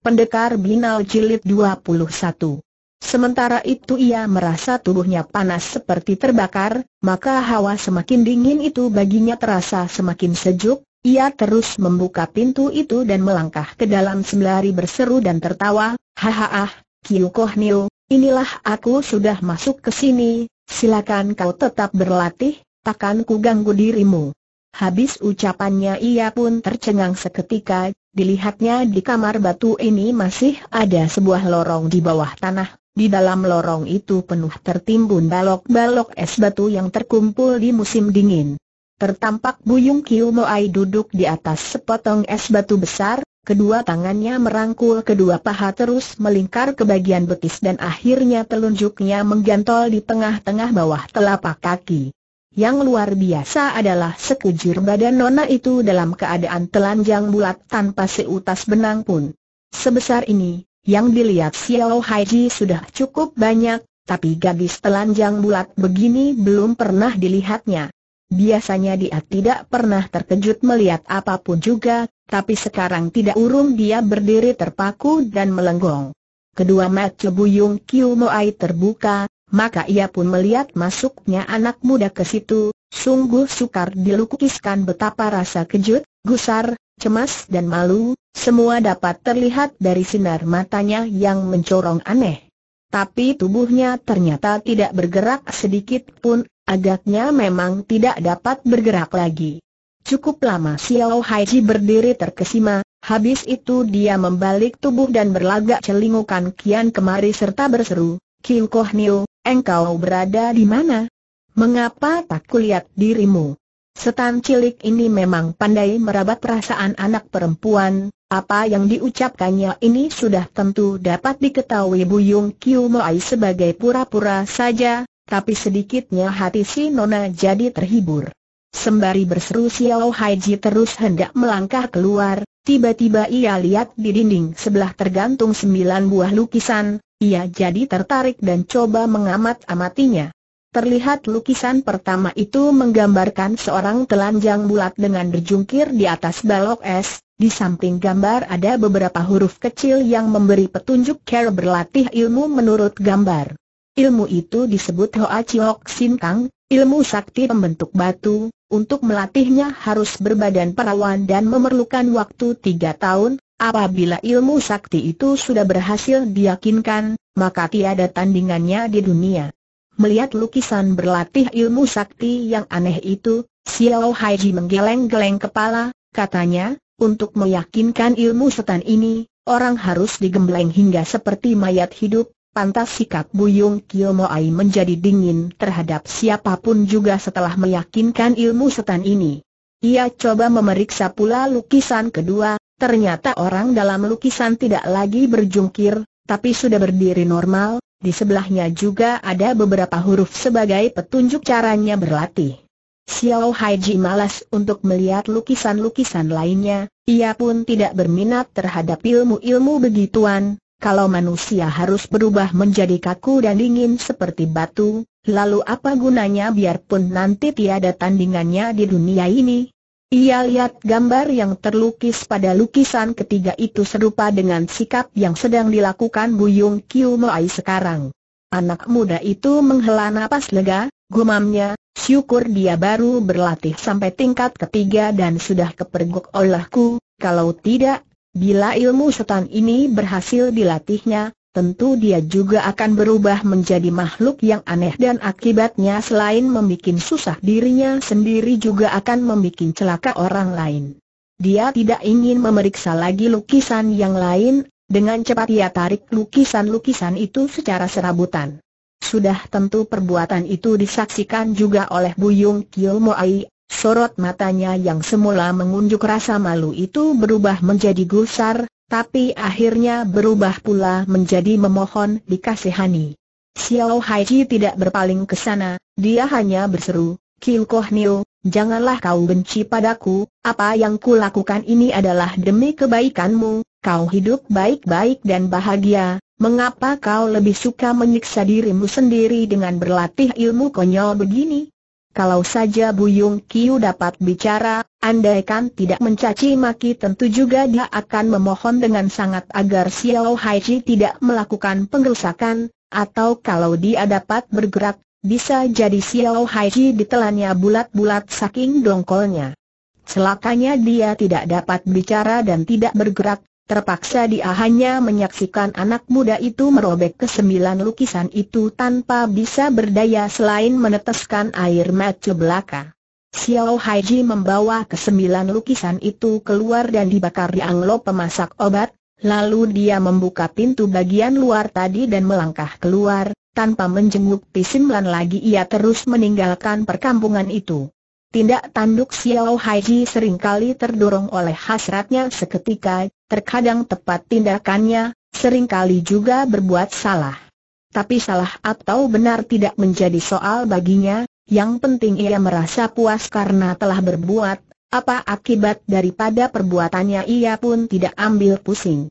Pendekar Binal Jilid 21 Sementara itu ia merasa tubuhnya panas seperti terbakar, maka hawa semakin dingin itu baginya terasa semakin sejuk, ia terus membuka pintu itu dan melangkah ke dalam sembari berseru dan tertawa, Hahaha, Kiu Niu, inilah aku sudah masuk ke sini, silakan kau tetap berlatih, takkan ku ganggu dirimu. Habis ucapannya ia pun tercengang seketika, Dilihatnya di kamar batu ini masih ada sebuah lorong di bawah tanah, di dalam lorong itu penuh tertimbun balok-balok es batu yang terkumpul di musim dingin. Tertampak Buyung Kiu Moai duduk di atas sepotong es batu besar, Kedua tangannya merangkul kedua paha terus melingkar ke bagian betis dan akhirnya telunjuknya menggantol di tengah-tengah bawah telapak kaki. Yang luar biasa adalah sekujur badan Nona itu dalam keadaan telanjang bulat tanpa seutas benang pun. Sebesar ini, yang dilihat Xiao Haiji sudah cukup banyak, tapi gadis telanjang bulat begini belum pernah dilihatnya. Biasanya dia tidak pernah terkejut melihat apapun juga, tapi sekarang tidak urung dia berdiri terpaku dan melenggong. Kedua mata Buyung Kiu Moai terbuka, maka ia pun melihat masuknya anak muda ke situ, sungguh sukar dilukiskan betapa rasa kejut, gusar, cemas dan malu, semua dapat terlihat dari sinar matanya yang mencorong aneh. Tapi tubuhnya ternyata tidak bergerak sedikit pun, agaknya memang tidak dapat bergerak lagi. Cukup lama Xiao Haiji berdiri terkesima, habis itu dia membalik tubuh dan berlagak celingukan kian kemari serta berseru, Kiu Koh Niu, Engkau berada di mana? Mengapa tak kulihat dirimu? Setan cilik ini memang pandai merabat perasaan anak perempuan, apa yang diucapkannya ini sudah tentu dapat diketahui Buyung Kiu Moai sebagai pura-pura saja, tapi sedikitnya hati si Nona jadi terhibur. Sembari berseru Xiao Haiji terus hendak melangkah keluar, tiba-tiba ia lihat di dinding sebelah tergantung sembilan buah lukisan, ia jadi tertarik dan coba mengamat-amatinya. Terlihat lukisan pertama itu menggambarkan seorang telanjang bulat dengan berjungkir di atas balok es, di samping gambar ada beberapa huruf kecil yang memberi petunjuk cara berlatih ilmu menurut gambar. Ilmu itu disebut Hoa Chiok Sin Kang, ilmu sakti pembentuk batu, untuk melatihnya harus berbadan perawan dan memerlukan waktu tiga tahun, Apabila ilmu sakti itu sudah berhasil diyakinkan, maka tiada tandingannya di dunia. Melihat lukisan berlatih ilmu sakti yang aneh itu, Xiao Haiji menggeleng-geleng kepala, katanya, untuk meyakinkan ilmu setan ini, orang harus digembleng hingga seperti mayat hidup, Pantas sikap Buyung Kiyomoai menjadi dingin terhadap siapapun juga setelah meyakinkan ilmu setan ini. Ia coba memeriksa pula lukisan kedua, Ternyata orang dalam lukisan tidak lagi berjungkir, tapi sudah berdiri normal, di sebelahnya juga ada beberapa huruf sebagai petunjuk caranya berlatih. Xiao Haiji malas untuk melihat lukisan-lukisan lainnya, ia pun tidak berminat terhadap ilmu-ilmu begituan, kalau manusia harus berubah menjadi kaku dan dingin seperti batu, lalu apa gunanya biarpun nanti tiada tandingannya di dunia ini, ia lihat gambar yang terlukis pada lukisan ketiga itu serupa dengan sikap yang sedang dilakukan Buyung Kiu Moai sekarang. Anak muda itu menghela nafas lega, gumamnya, syukur dia baru berlatih sampai tingkat ketiga dan sudah kepergok olehku, kalau tidak, bila ilmu setan ini berhasil dilatihnya, tentu dia juga akan berubah menjadi makhluk yang aneh dan akibatnya selain membuat susah dirinya sendiri juga akan membuat celaka orang lain. Dia tidak ingin memeriksa lagi lukisan yang lain, dengan cepat ia tarik lukisan-lukisan itu secara serabutan. Sudah tentu perbuatan itu disaksikan juga oleh Buyung Kilmoai. sorot matanya yang semula mengunjuk rasa malu itu berubah menjadi gusar, tapi akhirnya berubah pula menjadi memohon dikasihani. Xiao Haiji tidak berpaling ke sana, dia hanya berseru, Kiu Koh Niu, janganlah kau benci padaku, apa yang kulakukan ini adalah demi kebaikanmu, kau hidup baik-baik dan bahagia, mengapa kau lebih suka menyiksa dirimu sendiri dengan berlatih ilmu konyol begini? Kalau saja Buyung Kiu dapat bicara, andaikan tidak mencaci maki tentu juga dia akan memohon dengan sangat agar Xiao Haiji tidak melakukan penggerusakan. atau kalau dia dapat bergerak, bisa jadi Xiao Haiji ditelannya bulat-bulat saking dongkolnya. Celakanya dia tidak dapat bicara dan tidak bergerak, Terpaksa dia hanya menyaksikan anak muda itu merobek kesembilan lukisan itu tanpa bisa berdaya selain meneteskan air mata belaka. Xiao Haiji membawa kesembilan lukisan itu keluar dan dibakar di Anglo pemasak obat, lalu dia membuka pintu bagian luar tadi dan melangkah keluar, tanpa menjenguk Pisimlan lagi ia terus meninggalkan perkampungan itu. Tindak tanduk Xiao Haiji seringkali terdorong oleh hasratnya seketika, terkadang tepat tindakannya, seringkali juga berbuat salah. Tapi salah atau benar tidak menjadi soal baginya, yang penting ia merasa puas karena telah berbuat, apa akibat daripada perbuatannya ia pun tidak ambil pusing.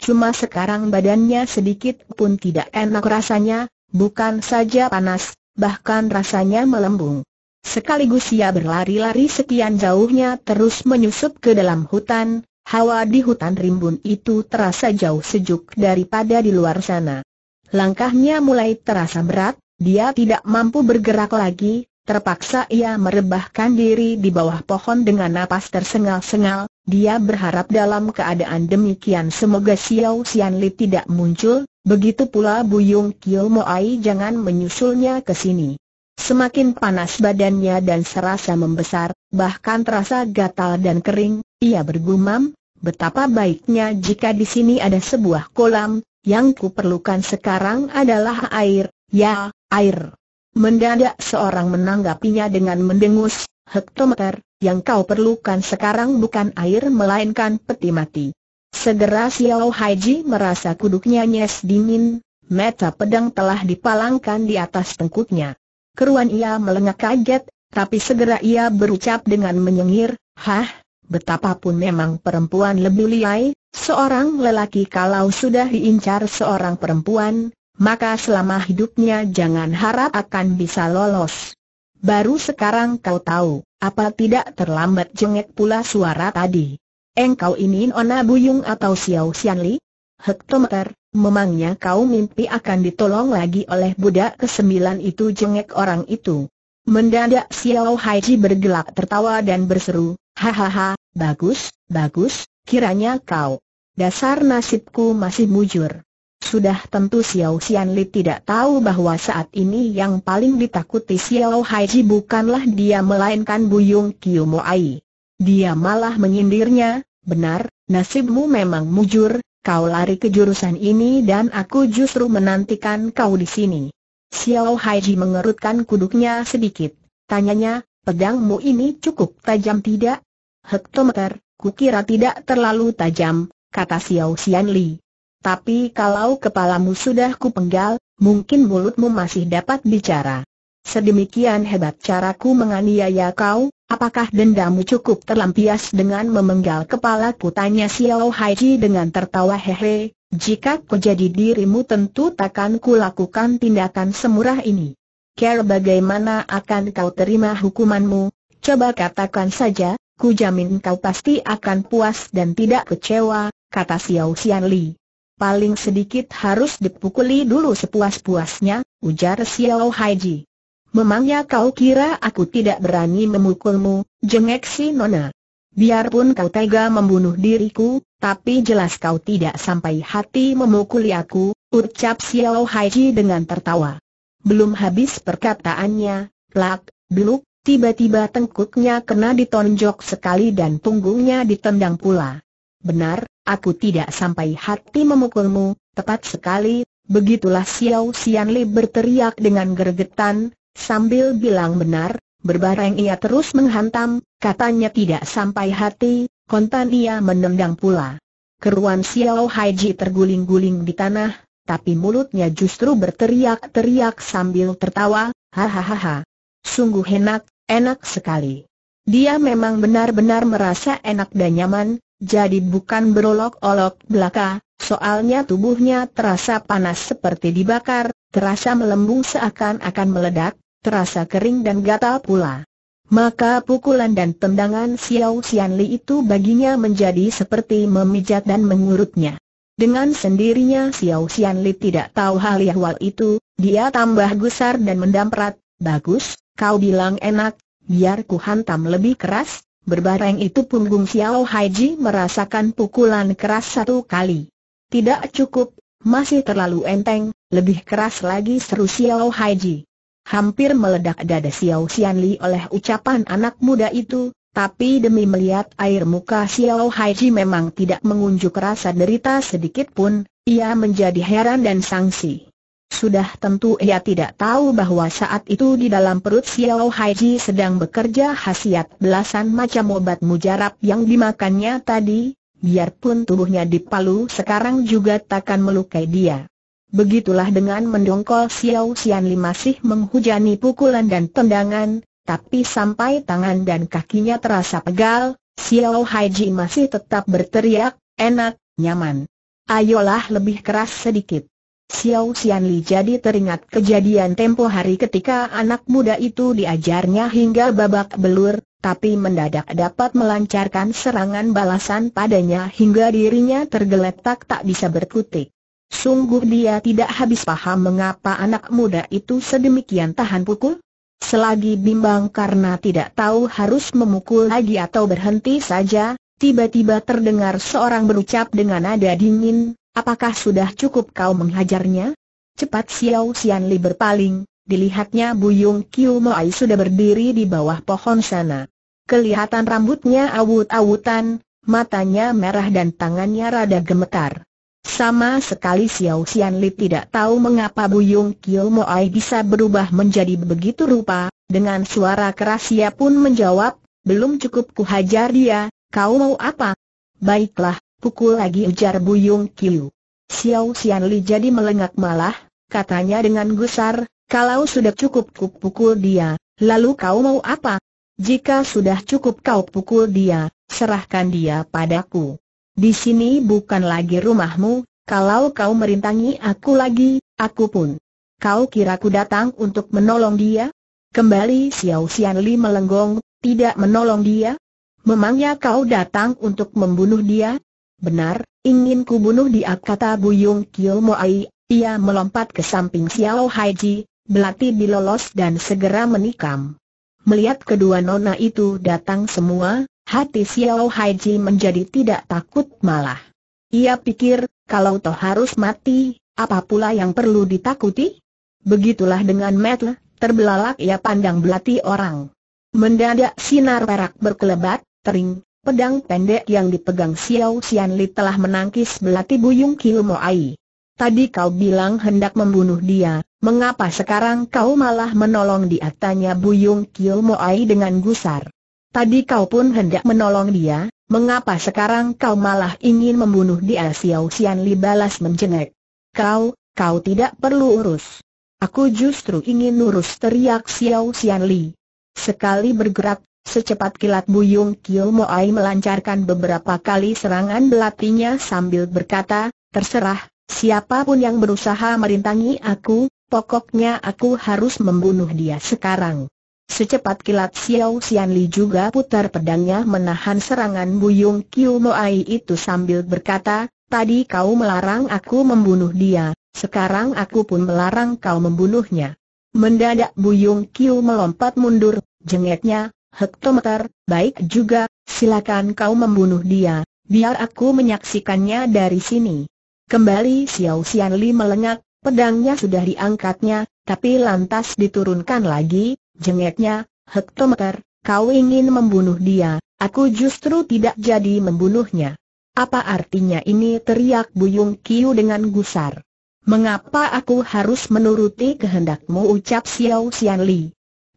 Cuma sekarang badannya sedikit pun tidak enak rasanya, bukan saja panas, bahkan rasanya melembung. Sekaligus ia berlari-lari sekian jauhnya terus menyusup ke dalam hutan, hawa di hutan rimbun itu terasa jauh sejuk daripada di luar sana. Langkahnya mulai terasa berat, dia tidak mampu bergerak lagi, terpaksa ia merebahkan diri di bawah pohon dengan napas tersengal-sengal, dia berharap dalam keadaan demikian semoga Xiao Xianli tidak muncul, begitu pula Buyung Kiyo Moai jangan menyusulnya ke sini. Semakin panas badannya dan serasa membesar, bahkan terasa gatal dan kering, ia bergumam, Betapa baiknya jika di sini ada sebuah kolam, yang kuperlukan sekarang adalah air, ya, air. Mendadak seorang menanggapinya dengan mendengus, hektometer, yang kau perlukan sekarang bukan air melainkan peti mati. Segera Xiao Haiji merasa kuduknya nyes dingin, mata pedang telah dipalangkan di atas tengkuknya. Keruan ia melengak kaget, tapi segera ia berucap dengan menyengir, Hah, Betapapun memang perempuan lebih liai, seorang lelaki kalau sudah diincar seorang perempuan, maka selama hidupnya jangan harap akan bisa lolos. Baru sekarang kau tahu, apa tidak terlambat jengek pula suara tadi. Engkau ini Nona Buyung atau Xiao Xianli? Hektometer, memangnya kau mimpi akan ditolong lagi oleh budak kesembilan itu jengek orang itu. Mendadak Xiao Haiji bergelak tertawa dan berseru, Hahaha, Bagus, bagus, kiranya kau. Dasar nasibku masih mujur. Sudah tentu Xiao Xianli tidak tahu bahwa saat ini yang paling ditakuti Xiao Haiji bukanlah dia melainkan Buyung Kiyomoai. Dia malah menyindirnya, benar, nasibmu memang mujur, kau lari ke jurusan ini dan aku justru menantikan kau di sini. Xiao Haiji mengerutkan kuduknya sedikit, tanyanya, pedangmu ini cukup tajam tidak? hektometer, kukira tidak terlalu tajam, kata Xiao Xianli. Tapi kalau kepalamu sudah kupenggal, mungkin mulutmu masih dapat bicara. Sedemikian hebat caraku menganiaya kau, apakah dendamu cukup terlampias dengan memenggal kepala? Tanya Xiao Haiji dengan tertawa hehe, jika ku jadi dirimu tentu takkan lakukan tindakan semurah ini. Care bagaimana akan kau terima hukumanmu, coba katakan saja, Ku jamin kau pasti akan puas dan tidak kecewa, kata Xiao Xian Paling sedikit harus dipukuli dulu sepuas-puasnya, ujar Xiao Haiji. Memangnya kau kira aku tidak berani memukulmu, jengek si Nona. Biarpun kau tega membunuh diriku, tapi jelas kau tidak sampai hati memukuli aku, ucap Xiao Haiji dengan tertawa. Belum habis perkataannya, plak, beluk, Tiba-tiba tengkuknya kena ditonjok sekali dan punggungnya ditendang pula. Benar, aku tidak sampai hati memukulmu, tepat sekali, begitulah Xiao Xianli berteriak dengan gergetan, sambil bilang benar, berbareng ia terus menghantam, katanya tidak sampai hati, kontan ia menendang pula. Keruan Xiao Haiji terguling-guling di tanah, tapi mulutnya justru berteriak-teriak sambil tertawa, hahaha. Sungguh enak, Enak sekali. Dia memang benar-benar merasa enak dan nyaman, jadi bukan berolok-olok belaka, soalnya tubuhnya terasa panas seperti dibakar, terasa melembung seakan-akan meledak, terasa kering dan gatal pula. Maka pukulan dan tendangan Xiao Xianli itu baginya menjadi seperti memijat dan mengurutnya. Dengan sendirinya Xiao Xianli tidak tahu hal yahwal itu, dia tambah gusar dan mendamprat, bagus, Kau bilang enak, biar ku hantam lebih keras, berbareng itu punggung Xiao Haiji merasakan pukulan keras satu kali. Tidak cukup, masih terlalu enteng, lebih keras lagi seru Xiao Haiji. Hampir meledak dada Xiao Xianli oleh ucapan anak muda itu, tapi demi melihat air muka Xiao Haiji memang tidak mengunjuk rasa derita sedikit pun, ia menjadi heran dan sangsi. Sudah tentu ia tidak tahu bahwa saat itu di dalam perut Xiao Haiji sedang bekerja khasiat belasan macam obat mujarab yang dimakannya tadi, biarpun tubuhnya dipalu sekarang juga takkan melukai dia. Begitulah dengan mendongkol Xiao Xianli masih menghujani pukulan dan tendangan, tapi sampai tangan dan kakinya terasa pegal, Xiao Haiji masih tetap berteriak, enak, nyaman. Ayolah lebih keras sedikit. Xiao Xianli jadi teringat kejadian tempo hari ketika anak muda itu diajarnya hingga babak belur, tapi mendadak dapat melancarkan serangan balasan padanya hingga dirinya tergeletak tak bisa berkutik. Sungguh dia tidak habis paham mengapa anak muda itu sedemikian tahan pukul. Selagi bimbang karena tidak tahu harus memukul lagi atau berhenti saja, tiba-tiba terdengar seorang berucap dengan nada dingin, Apakah sudah cukup kau menghajarnya? Cepat Xiao Xianli berpaling, dilihatnya Buyung Kiu Moai sudah berdiri di bawah pohon sana. Kelihatan rambutnya awut-awutan, matanya merah dan tangannya rada gemetar. Sama sekali Xiao Xianli tidak tahu mengapa Buyung Kiu Moai bisa berubah menjadi begitu rupa, dengan suara keras ia pun menjawab, belum cukup kuhajar dia, kau mau apa? Baiklah, Pukul lagi ujar Bu Buyung Kiu. Xiao Xianli jadi melengak malah, katanya dengan gusar, kalau sudah cukup ku pukul dia, lalu kau mau apa? Jika sudah cukup kau pukul dia, serahkan dia padaku. Di sini bukan lagi rumahmu, kalau kau merintangi aku lagi, aku pun. Kau kira ku datang untuk menolong dia? Kembali Xiao Xianli melenggong, tidak menolong dia? Memangnya kau datang untuk membunuh dia? Benar, ingin ku bunuh dia kata Buyung Kiel Moai, ia melompat ke samping Xiao Haiji, belati dilolos dan segera menikam. Melihat kedua nona itu datang semua, hati Xiao Haiji menjadi tidak takut malah. Ia pikir, kalau toh harus mati, apa pula yang perlu ditakuti? Begitulah dengan Matt, terbelalak ia pandang belati orang. Mendadak sinar perak berkelebat, tering, Pedang pendek yang dipegang Xiao Xianli telah menangkis belati Buyung Kiu Ai. Tadi kau bilang hendak membunuh dia, mengapa sekarang kau malah menolong dia? Tanya Buyung Kiu Ai dengan gusar. Tadi kau pun hendak menolong dia, mengapa sekarang kau malah ingin membunuh dia? Xiao Xian balas menjengek. Kau, kau tidak perlu urus. Aku justru ingin urus teriak Xiao Xianli. Sekali bergerak Secepat kilat Buyung Kyo Ai melancarkan beberapa kali serangan belatinya sambil berkata, terserah, siapapun yang berusaha merintangi aku, pokoknya aku harus membunuh dia sekarang. Secepat kilat Xiao Xian juga putar pedangnya menahan serangan Buyung Kyo Ai itu sambil berkata, tadi kau melarang aku membunuh dia, sekarang aku pun melarang kau membunuhnya. Mendadak Buyung Kyo melompat mundur, jengeknya, hektometer, baik juga, silakan kau membunuh dia, biar aku menyaksikannya dari sini. Kembali Xiao Xian Li melengak, pedangnya sudah diangkatnya, tapi lantas diturunkan lagi, jengeknya, hektometer, kau ingin membunuh dia, aku justru tidak jadi membunuhnya. Apa artinya ini teriak Buyung Kiu dengan gusar. Mengapa aku harus menuruti kehendakmu ucap Xiao Xian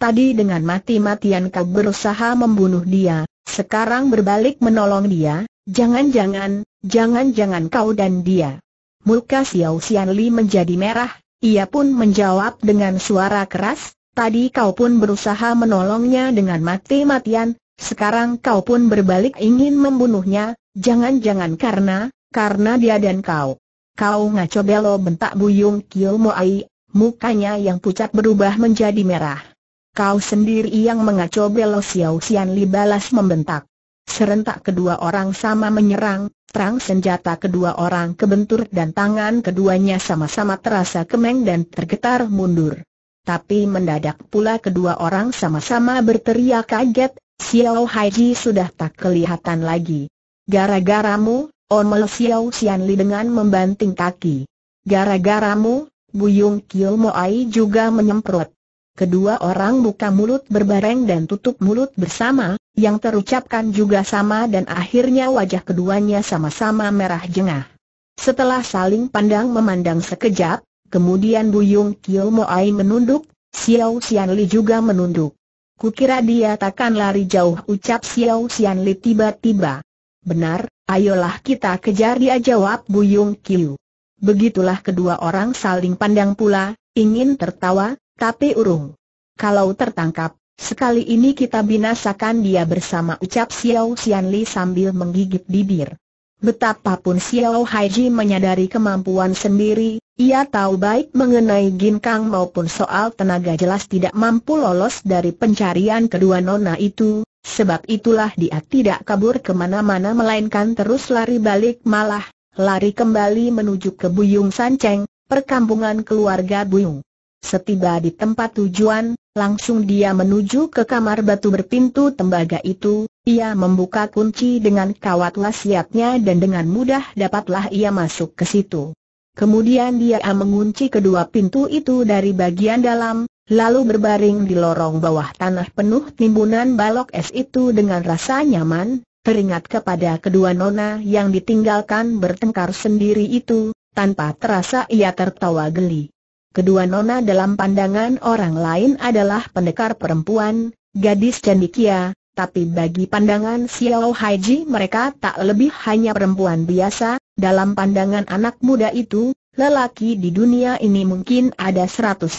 Tadi dengan mati-matian kau berusaha membunuh dia, sekarang berbalik menolong dia, jangan-jangan, jangan-jangan kau dan dia. Muka Xiao Xianli menjadi merah, ia pun menjawab dengan suara keras, tadi kau pun berusaha menolongnya dengan mati-matian, sekarang kau pun berbalik ingin membunuhnya, jangan-jangan karena, karena dia dan kau. Kau ngaco belo bentak Buyung Kio Moai, mukanya yang pucat berubah menjadi merah. Kau sendiri yang mengacau Belo Xiao Xian Li balas membentak. Serentak kedua orang sama menyerang, terang senjata kedua orang kebentur dan tangan keduanya sama-sama terasa kemeng dan tergetar mundur. Tapi mendadak pula kedua orang sama-sama berteriak kaget, Xiao Haiji sudah tak kelihatan lagi. Gara-garamu, Omel Xiao Xianli dengan membanting kaki. Gara-garamu, Buyung Kil Moai juga menyemprot. Kedua orang buka mulut berbareng dan tutup mulut bersama, yang terucapkan juga sama dan akhirnya wajah keduanya sama-sama merah jengah. Setelah saling pandang memandang sekejap, kemudian Bu Buyung Kio Moai menunduk, Xiao Xianli juga menunduk. Kukira dia takkan lari jauh ucap Xiao Xianli tiba-tiba. Benar, ayolah kita kejar dia jawab Buyung Kio. Begitulah kedua orang saling pandang pula, ingin tertawa, tapi urung. Kalau tertangkap, sekali ini kita binasakan dia bersama ucap Xiao Xianli sambil menggigit bibir. Betapapun Xiao Haiji menyadari kemampuan sendiri, ia tahu baik mengenai Ginkang maupun soal tenaga jelas tidak mampu lolos dari pencarian kedua nona itu, sebab itulah dia tidak kabur kemana-mana melainkan terus lari balik malah, lari kembali menuju ke Buyung Sanceng, perkampungan keluarga Buyung. Setiba di tempat tujuan, langsung dia menuju ke kamar batu berpintu tembaga itu, ia membuka kunci dengan kawat wasiatnya dan dengan mudah dapatlah ia masuk ke situ. Kemudian dia mengunci kedua pintu itu dari bagian dalam, lalu berbaring di lorong bawah tanah penuh timbunan balok es itu dengan rasa nyaman, teringat kepada kedua nona yang ditinggalkan bertengkar sendiri itu, tanpa terasa ia tertawa geli. Kedua nona dalam pandangan orang lain adalah pendekar perempuan, gadis cendikia, tapi bagi pandangan Xiao Haiji mereka tak lebih hanya perempuan biasa, dalam pandangan anak muda itu, lelaki di dunia ini mungkin ada 180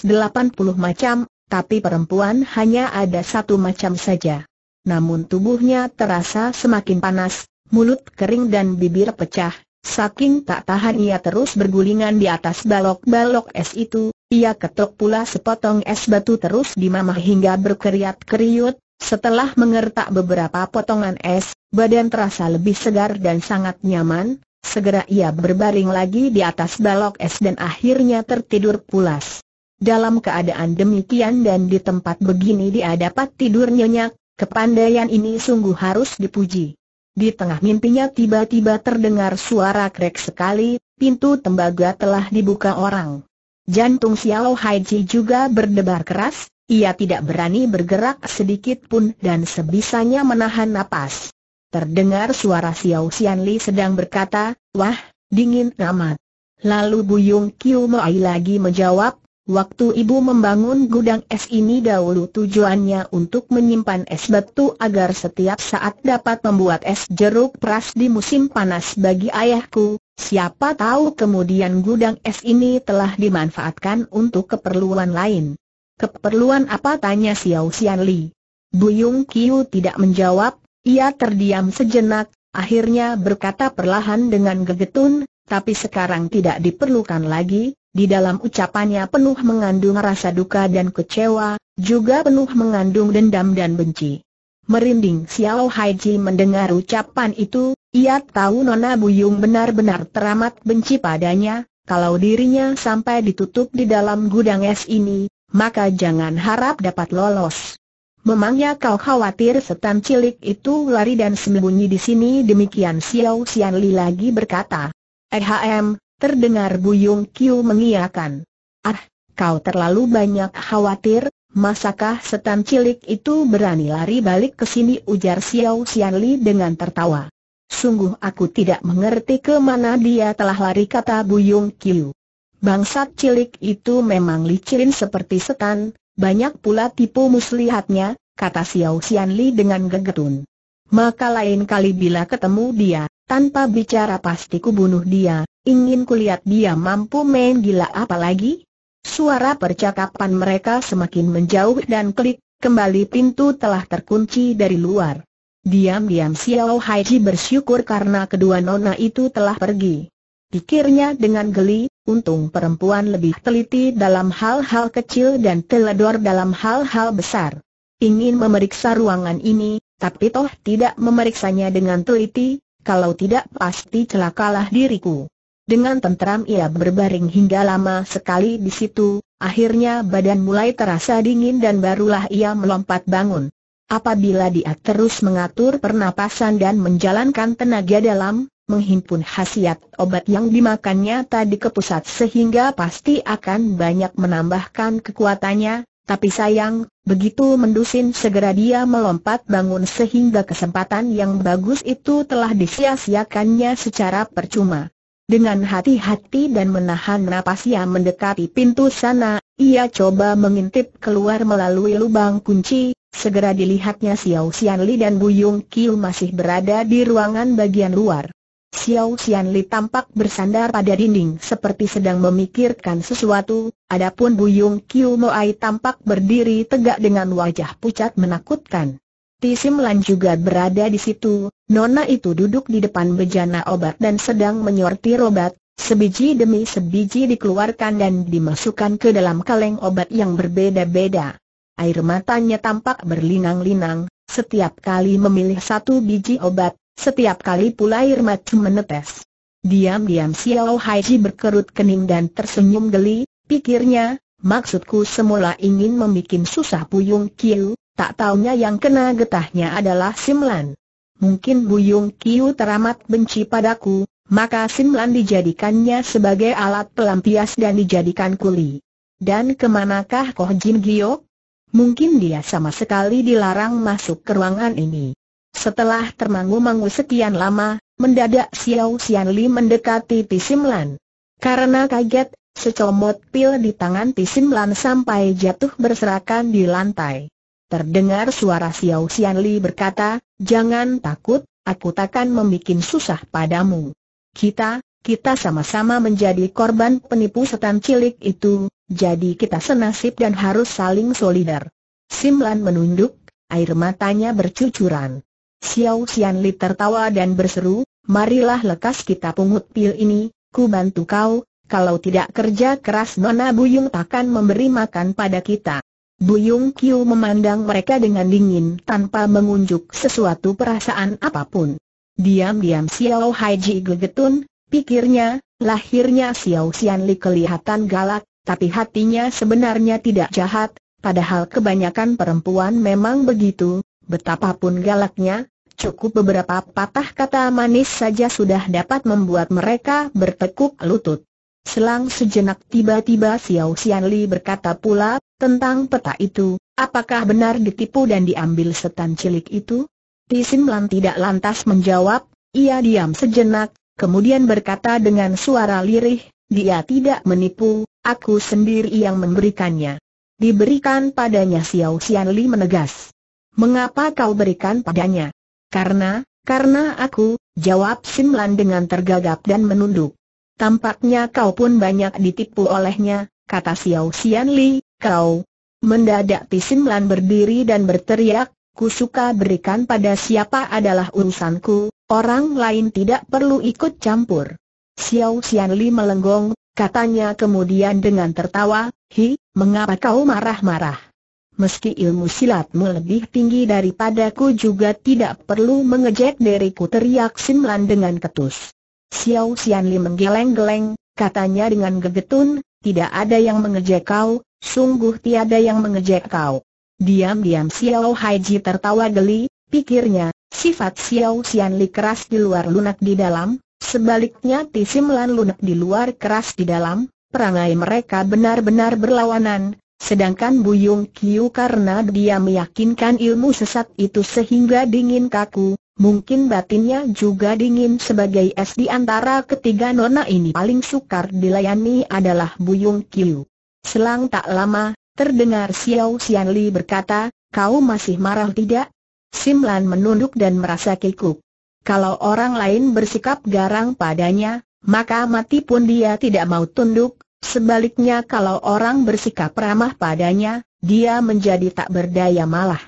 macam, tapi perempuan hanya ada satu macam saja. Namun tubuhnya terasa semakin panas, mulut kering dan bibir pecah, Saking tak tahan ia terus bergulingan di atas balok-balok es itu, ia ketuk pula sepotong es batu terus di mamah hingga berkeriat-keriut, setelah mengertak beberapa potongan es, badan terasa lebih segar dan sangat nyaman, segera ia berbaring lagi di atas balok es dan akhirnya tertidur pulas. Dalam keadaan demikian dan di tempat begini dia dapat tidur nyenyak, kepandaian ini sungguh harus dipuji. Di tengah mimpinya tiba-tiba terdengar suara krek sekali, pintu tembaga telah dibuka orang. Jantung Xiao Haiji juga berdebar keras, ia tidak berani bergerak sedikit pun dan sebisanya menahan napas. Terdengar suara Xiao Xianli sedang berkata, wah, dingin amat. Lalu Buyung Kiu Mai lagi menjawab, Waktu ibu membangun gudang es ini dahulu tujuannya untuk menyimpan es batu agar setiap saat dapat membuat es jeruk peras di musim panas bagi ayahku. Siapa tahu kemudian gudang es ini telah dimanfaatkan untuk keperluan lain. Keperluan apa tanya Xiao Xian Li? Buyung Qiu tidak menjawab, ia terdiam sejenak, akhirnya berkata perlahan dengan gegetun, tapi sekarang tidak diperlukan lagi, di dalam ucapannya penuh mengandung rasa duka dan kecewa, juga penuh mengandung dendam dan benci. Merinding Xiao Haiji mendengar ucapan itu, ia tahu Nona Buyung benar-benar teramat benci padanya, kalau dirinya sampai ditutup di dalam gudang es ini, maka jangan harap dapat lolos. Memangnya kau khawatir setan cilik itu lari dan sembunyi di sini demikian Xiao Xianli lagi berkata. Ehm, Terdengar Buyung Kiu mengiakan. Ah, kau terlalu banyak khawatir, masakah setan cilik itu berani lari balik ke sini ujar Xiao Xianli dengan tertawa. Sungguh aku tidak mengerti ke mana dia telah lari kata Buyung Kiu. Bangsat cilik itu memang licin seperti setan, banyak pula tipu muslihatnya, kata Xiao Xianli dengan gegetun. Maka lain kali bila ketemu dia, tanpa bicara pasti kubunuh dia, Ingin kulihat dia mampu main gila apa lagi? Suara percakapan mereka semakin menjauh dan klik, kembali pintu telah terkunci dari luar. Diam-diam Xiao Haiji bersyukur karena kedua nona itu telah pergi. Pikirnya dengan geli, untung perempuan lebih teliti dalam hal-hal kecil dan teledor dalam hal-hal besar. Ingin memeriksa ruangan ini, tapi toh tidak memeriksanya dengan teliti, kalau tidak pasti celakalah diriku. Dengan tentram ia berbaring hingga lama sekali di situ, akhirnya badan mulai terasa dingin dan barulah ia melompat bangun. Apabila dia terus mengatur pernapasan dan menjalankan tenaga dalam, menghimpun khasiat obat yang dimakannya tadi ke pusat sehingga pasti akan banyak menambahkan kekuatannya, tapi sayang, begitu mendusin segera dia melompat bangun sehingga kesempatan yang bagus itu telah disia-siakannya secara percuma. Dengan hati-hati dan menahan napas, ia mendekati pintu sana, ia coba mengintip keluar melalui lubang kunci, segera dilihatnya Xiao Xianli dan Bu Yung Kiu masih berada di ruangan bagian luar. Xiao Xianli tampak bersandar pada dinding seperti sedang memikirkan sesuatu, adapun Bu Yung Kiu Moai tampak berdiri tegak dengan wajah pucat menakutkan. Tisimlan juga berada di situ, Nona itu duduk di depan bejana obat dan sedang menyortir obat, sebiji demi sebiji dikeluarkan dan dimasukkan ke dalam kaleng obat yang berbeda-beda. Air matanya tampak berlinang-linang, setiap kali memilih satu biji obat, setiap kali pula air mata menetes. Diam-diam Xiao Haiji berkerut kening dan tersenyum geli, pikirnya, maksudku semula ingin membuat susah Puyung Kiu, Tak taunya yang kena getahnya adalah Simlan. Mungkin Buyung Kiu teramat benci padaku, maka Simlan dijadikannya sebagai alat pelampias dan dijadikan kuli. Dan kemanakah Koh Jin Giok? Mungkin dia sama sekali dilarang masuk ke ruangan ini. Setelah termangu-mangu sekian lama, mendadak Xiao Xian Li mendekati Pisimlan. Karena kaget, secomot pil di tangan Pisimlan sampai jatuh berserakan di lantai. Terdengar suara Xiao Xianli berkata, jangan takut, aku takkan membuat susah padamu. Kita, kita sama-sama menjadi korban penipu setan cilik itu, jadi kita senasib dan harus saling solidar. Sim Lan menunduk, air matanya bercucuran. Xiao Xianli tertawa dan berseru, marilah lekas kita pungut pil ini, ku bantu kau, kalau tidak kerja keras Nona Buyung takkan memberi makan pada kita. Buyung Kiu memandang mereka dengan dingin tanpa mengunjuk sesuatu perasaan apapun. Diam-diam Xiao Hai Ji gegetun, pikirnya, lahirnya Xiao Xian Li kelihatan galak, tapi hatinya sebenarnya tidak jahat, padahal kebanyakan perempuan memang begitu, betapapun galaknya, cukup beberapa patah kata manis saja sudah dapat membuat mereka bertekuk lutut. Selang sejenak tiba-tiba Xiao Xianli berkata pula, tentang peta itu, apakah benar ditipu dan diambil setan cilik itu? Tisim Lan tidak lantas menjawab, ia diam sejenak, kemudian berkata dengan suara lirih, dia tidak menipu, aku sendiri yang memberikannya. Diberikan padanya Xiao Xianli menegas. Mengapa kau berikan padanya? Karena, karena aku, jawab Simlan dengan tergagap dan menunduk. Tampaknya kau pun banyak ditipu olehnya, kata Xiao Xianli. kau. Mendadak Lan berdiri dan berteriak, "Ku suka berikan pada siapa adalah urusanku, orang lain tidak perlu ikut campur. Xiao Xianli melenggong, katanya kemudian dengan tertawa, hi, mengapa kau marah-marah? Meski ilmu silatmu lebih tinggi daripadaku juga tidak perlu mengejek diriku teriak Simlan dengan ketus. Xiao Xianli menggeleng-geleng, katanya dengan gegetun, tidak ada yang mengejek kau, sungguh tiada yang mengejek kau. Diam-diam Xiao Haiji tertawa geli, pikirnya, sifat Xiao Xianli keras di luar lunak di dalam, sebaliknya Tisimlan lunak di luar keras di dalam, perangai mereka benar-benar berlawanan, Sedangkan Buyung Kiu karena dia meyakinkan ilmu sesat itu sehingga dingin kaku, Mungkin batinnya juga dingin sebagai es di antara ketiga nona ini paling sukar dilayani adalah Buyung Kiu. Selang tak lama, terdengar Xiao Li berkata, kau masih marah tidak? Sim Lan menunduk dan merasa kikuk. Kalau orang lain bersikap garang padanya, maka mati pun dia tidak mau tunduk, sebaliknya kalau orang bersikap ramah padanya, dia menjadi tak berdaya malah.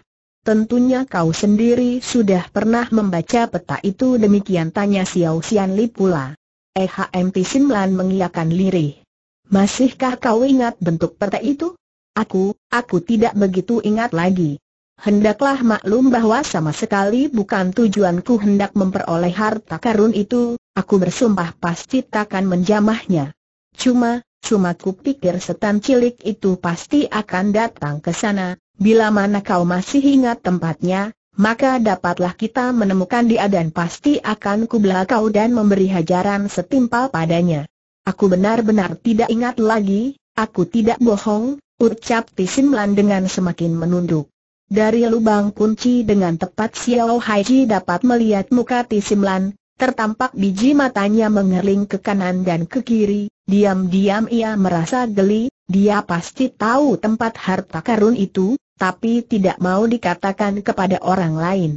Tentunya kau sendiri sudah pernah membaca peta itu demikian tanya Xiao Xian Li pula. EHM Simlan mengiakan lirih. Masihkah kau ingat bentuk peta itu? Aku, aku tidak begitu ingat lagi. Hendaklah maklum bahwa sama sekali bukan tujuanku hendak memperoleh harta karun itu, aku bersumpah pasti takkan menjamahnya. Cuma, cuma ku pikir setan cilik itu pasti akan datang ke sana, Bila mana kau masih ingat tempatnya, maka dapatlah kita menemukan dia dan pasti akan kubelah kau dan memberi hajaran setimpal padanya. Aku benar-benar tidak ingat lagi, aku tidak bohong, ucap Tisimlan dengan semakin menunduk. Dari lubang kunci dengan tepat Xiao Haiji dapat melihat muka Tisimlan, tertampak biji matanya mengerling ke kanan dan ke kiri, diam-diam ia merasa geli, dia pasti tahu tempat harta karun itu, tapi tidak mau dikatakan kepada orang lain.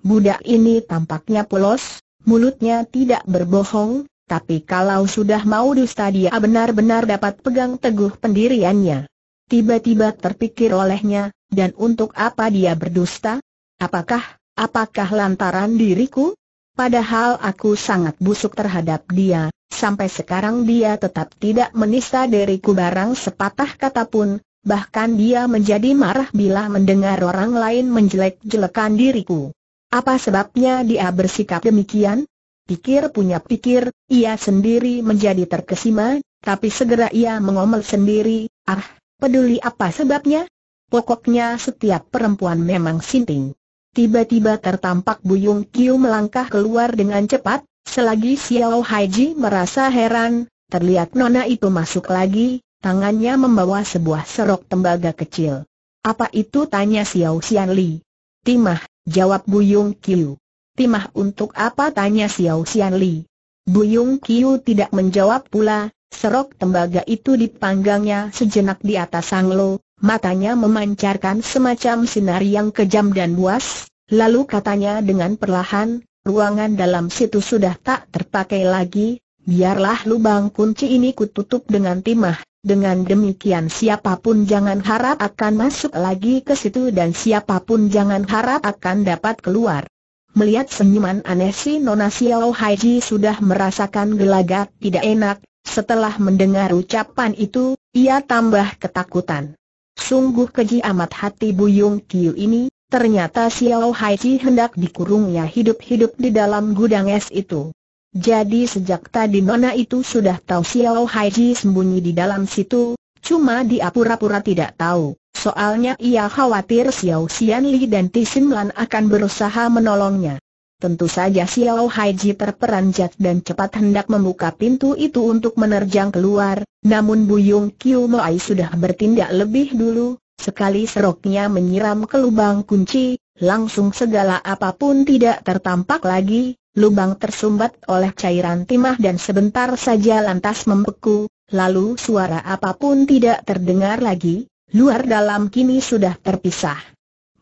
Budak ini tampaknya polos, mulutnya tidak berbohong, tapi kalau sudah mau dusta dia benar-benar dapat pegang teguh pendiriannya. Tiba-tiba terpikir olehnya, dan untuk apa dia berdusta? Apakah, apakah lantaran diriku? Padahal aku sangat busuk terhadap dia, sampai sekarang dia tetap tidak menista diriku barang sepatah kata pun, bahkan dia menjadi marah bila mendengar orang lain menjelek-jelekan diriku. Apa sebabnya dia bersikap demikian? Pikir punya pikir, ia sendiri menjadi terkesima, tapi segera ia mengomel sendiri, ah, peduli apa sebabnya? Pokoknya setiap perempuan memang sinting. Tiba-tiba tertampak Buyung Kiu melangkah keluar dengan cepat, selagi Xiao Haiji merasa heran, terlihat nona itu masuk lagi, Tangannya membawa sebuah serok tembaga kecil. Apa itu tanya Xiao Xianli. Timah, jawab Buyung Qiu. Timah untuk apa tanya Xiao Xianli. Li? Buyung Qiu tidak menjawab pula, serok tembaga itu dipanggangnya sejenak di atas sanglo, matanya memancarkan semacam sinar yang kejam dan buas, lalu katanya dengan perlahan, ruangan dalam situ sudah tak terpakai lagi, biarlah lubang kunci ini kututup dengan timah, dengan demikian siapapun jangan harap akan masuk lagi ke situ dan siapapun jangan harap akan dapat keluar. Melihat senyuman aneh si Nona Xiao Haiji sudah merasakan gelagat tidak enak, setelah mendengar ucapan itu, ia tambah ketakutan. Sungguh keji amat hati Buyung Kiu ini, ternyata Xiao Haiji hendak dikurungnya hidup-hidup di dalam gudang es itu. Jadi sejak tadi Nona itu sudah tahu Xiao Haiji sembunyi di dalam situ, cuma dia pura-pura tidak tahu. Soalnya ia khawatir Xiao Xianli dan Tisim Lan akan berusaha menolongnya. Tentu saja Xiao Haiji terperanjat dan cepat hendak membuka pintu itu untuk menerjang keluar, namun Buyung Kiu Moai sudah bertindak lebih dulu, sekali seroknya menyiram ke lubang kunci, langsung segala apapun tidak tertampak lagi, Lubang tersumbat oleh cairan timah dan sebentar saja lantas membeku, lalu suara apapun tidak terdengar lagi, luar dalam kini sudah terpisah.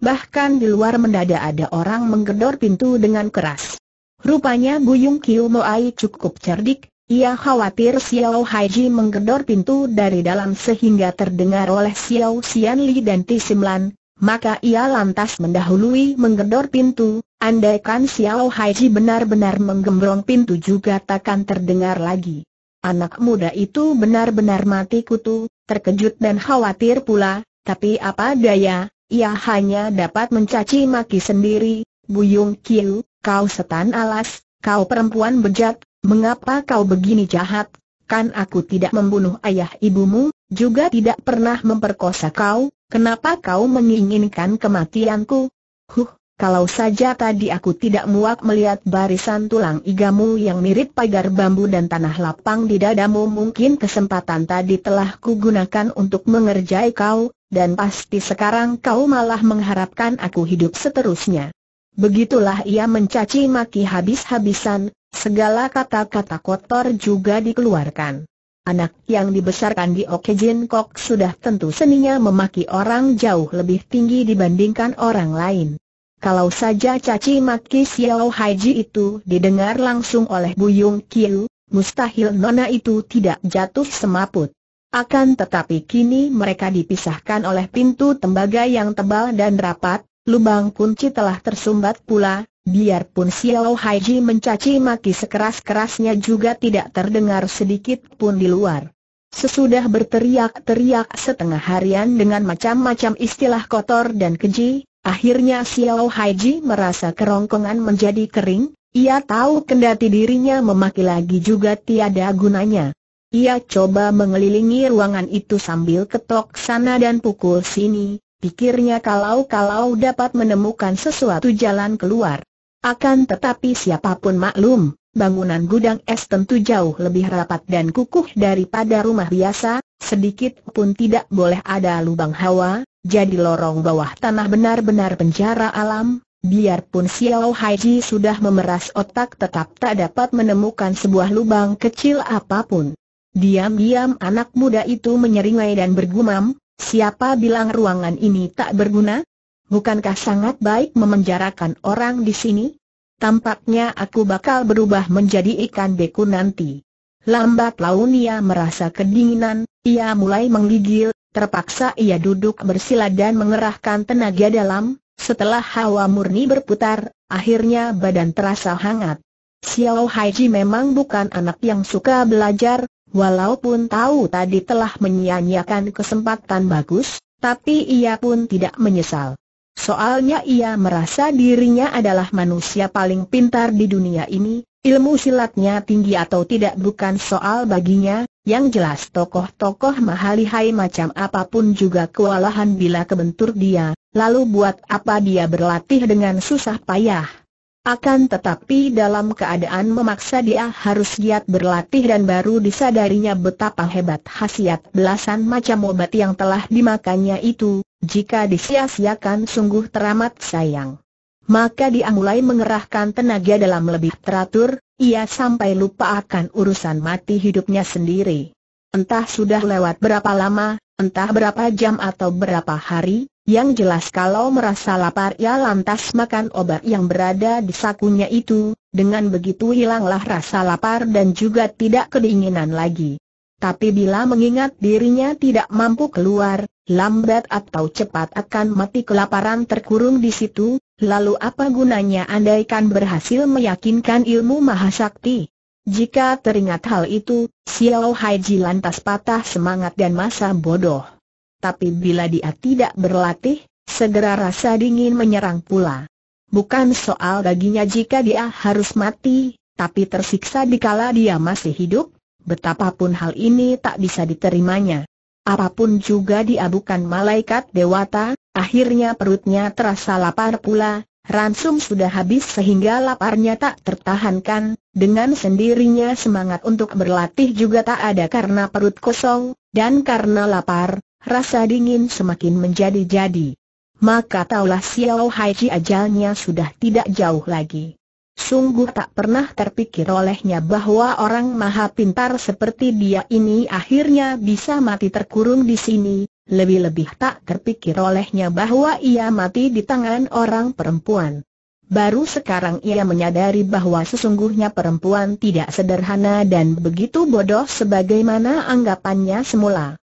Bahkan di luar mendadak ada orang menggedor pintu dengan keras. Rupanya Buyung Kiu Moai cukup cerdik, ia khawatir Xiao Haiji menggedor pintu dari dalam sehingga terdengar oleh Xiao Xianli dan Lan maka ia lantas mendahului menggedor pintu, andaikan Xiao Haiji benar-benar menggembrong pintu juga takkan terdengar lagi. Anak muda itu benar-benar mati kutu, terkejut dan khawatir pula, tapi apa daya, ia hanya dapat mencaci maki sendiri, Buyung Kiu, kau setan alas, kau perempuan bejat, mengapa kau begini jahat? Kan aku tidak membunuh ayah ibumu, juga tidak pernah memperkosa kau, Kenapa kau menginginkan kematianku? Huh, kalau saja tadi aku tidak muak melihat barisan tulang igamu yang mirip pagar bambu dan tanah lapang di dadamu mungkin kesempatan tadi telah kugunakan untuk mengerjai kau, dan pasti sekarang kau malah mengharapkan aku hidup seterusnya. Begitulah ia mencaci maki habis-habisan, segala kata-kata kotor juga dikeluarkan. Anak yang dibesarkan di Jin Kok sudah tentu seninya memaki orang jauh lebih tinggi dibandingkan orang lain. Kalau saja caci maki Xiao Haiji itu didengar langsung oleh Bu Buyung Kiu, mustahil nona itu tidak jatuh semaput. Akan tetapi kini mereka dipisahkan oleh pintu tembaga yang tebal dan rapat, lubang kunci telah tersumbat pula, Biarpun Xiao Haiji mencaci maki sekeras-kerasnya juga tidak terdengar sedikit pun di luar. Sesudah berteriak-teriak setengah harian dengan macam-macam istilah kotor dan keji, akhirnya Xiao Haiji merasa kerongkongan menjadi kering, ia tahu kendati dirinya memaki lagi juga tiada gunanya. Ia coba mengelilingi ruangan itu sambil ketok sana dan pukul sini, pikirnya kalau-kalau dapat menemukan sesuatu jalan keluar. Akan tetapi siapapun maklum, bangunan gudang es tentu jauh lebih rapat dan kukuh daripada rumah biasa, sedikit pun tidak boleh ada lubang hawa, jadi lorong bawah tanah benar-benar penjara alam. Biarpun Xiao Haiji sudah memeras otak tetap tak dapat menemukan sebuah lubang kecil apapun. Diam-diam anak muda itu menyeringai dan bergumam, siapa bilang ruangan ini tak berguna, Bukankah sangat baik memenjarakan orang di sini? Tampaknya aku bakal berubah menjadi ikan beku nanti. Lambat laun ia merasa kedinginan, ia mulai menggigil, terpaksa ia duduk bersila dan mengerahkan tenaga dalam, setelah hawa murni berputar, akhirnya badan terasa hangat. Xiao Haiji memang bukan anak yang suka belajar, walaupun tahu tadi telah menyia-nyiakan kesempatan bagus, tapi ia pun tidak menyesal. Soalnya ia merasa dirinya adalah manusia paling pintar di dunia ini, ilmu silatnya tinggi atau tidak bukan soal baginya, yang jelas tokoh-tokoh mahalihai macam apapun juga kewalahan bila kebentur dia, lalu buat apa dia berlatih dengan susah payah. Akan tetapi dalam keadaan memaksa dia harus giat berlatih dan baru disadarinya betapa hebat khasiat belasan macam obat yang telah dimakannya itu, jika disia-siakan sungguh teramat sayang. Maka dia mulai mengerahkan tenaga dalam lebih teratur, ia sampai lupa akan urusan mati hidupnya sendiri. Entah sudah lewat berapa lama, entah berapa jam atau berapa hari, yang jelas kalau merasa lapar ia ya lantas makan obat yang berada di sakunya itu, dengan begitu hilanglah rasa lapar dan juga tidak kedinginan lagi. Tapi bila mengingat dirinya tidak mampu keluar, lambat atau cepat akan mati kelaparan terkurung di situ, lalu apa gunanya andaikan berhasil meyakinkan ilmu mahasakti? Jika teringat hal itu, Xiao Haiji lantas patah semangat dan masa bodoh tapi bila dia tidak berlatih, segera rasa dingin menyerang pula. Bukan soal baginya jika dia harus mati, tapi tersiksa dikala dia masih hidup, betapapun hal ini tak bisa diterimanya. Apapun juga dia bukan malaikat dewata, akhirnya perutnya terasa lapar pula, ransum sudah habis sehingga laparnya tak tertahankan, dengan sendirinya semangat untuk berlatih juga tak ada karena perut kosong, dan karena lapar, rasa dingin semakin menjadi-jadi. Maka taulah Xiao Haiji ajalnya sudah tidak jauh lagi. Sungguh tak pernah terpikir olehnya bahwa orang maha pintar seperti dia ini akhirnya bisa mati terkurung di sini, lebih-lebih tak terpikir olehnya bahwa ia mati di tangan orang perempuan. Baru sekarang ia menyadari bahwa sesungguhnya perempuan tidak sederhana dan begitu bodoh sebagaimana anggapannya semula.